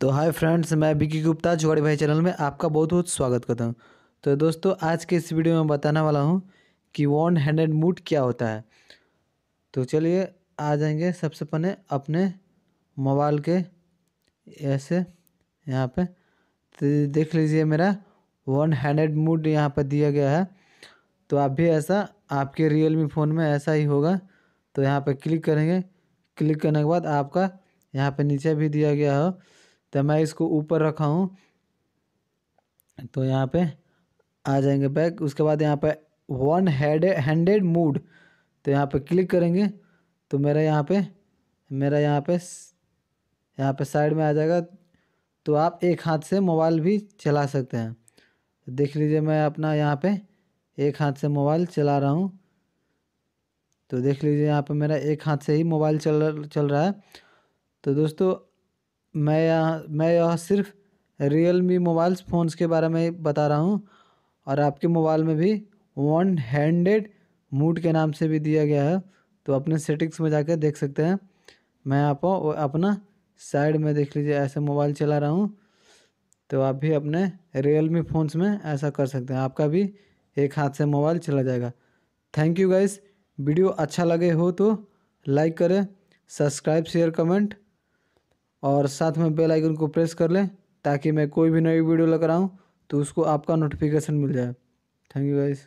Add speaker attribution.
Speaker 1: तो hi friends मैं विकी गुप्ता जुआड़ी भाई चैनल में आपका बहुत बहुत स्वागत करता हूँ तो दोस्तों आज के इस वीडियो में बताने वाला हूँ कि वन हैंडेड मूड क्या होता है तो चलिए आ जाएंगे सबसे पहले अपने मोबाइल के ऐसे यहाँ पे तो देख लीजिए मेरा वन हैंडेड मूड यहाँ पर दिया गया है तो आप भी ऐसा आपके रियलमी फ़ोन में ऐसा ही होगा तो यहाँ पर क्लिक करेंगे क्लिक करने के बाद आपका यहाँ पर नीचे भी दिया गया हो तो मैं इसको ऊपर रखा हूँ तो यहाँ पे आ जाएंगे बैक उसके बाद यहाँ पे वन हेड हैंडेड मूड तो यहाँ पे क्लिक करेंगे तो मेरा यहाँ पे मेरा यहाँ पे यहाँ पे साइड में आ जाएगा तो आप एक हाथ से मोबाइल भी चला सकते हैं तो देख लीजिए मैं अपना यहाँ पे एक हाथ से मोबाइल चला रहा हूँ तो देख लीजिए यहाँ पे मेरा एक हाथ से ही मोबाइल चल चल रहा है तो दोस्तों मैं यहाँ मैं यह सिर्फ रियल मी मोबाइल्स फ़ोन्स के बारे में बता रहा हूँ और आपके मोबाइल में भी वन हैंडेड मूड के नाम से भी दिया गया है तो अपने सेटिंग्स में जाकर देख सकते हैं मैं आप अपना साइड में देख लीजिए ऐसे मोबाइल चला रहा हूँ तो आप भी अपने रियल मी फ़ोन्स में ऐसा कर सकते हैं आपका भी एक हाथ से मोबाइल चला जाएगा थैंक यू गाइस वीडियो अच्छा लगे हो तो लाइक करें सब्सक्राइब शेयर कमेंट और साथ में बेल आइकन को प्रेस कर लें ताकि मैं कोई भी नई वीडियो लेकर आऊँ तो उसको आपका नोटिफिकेशन मिल जाए थैंक यू गाइज़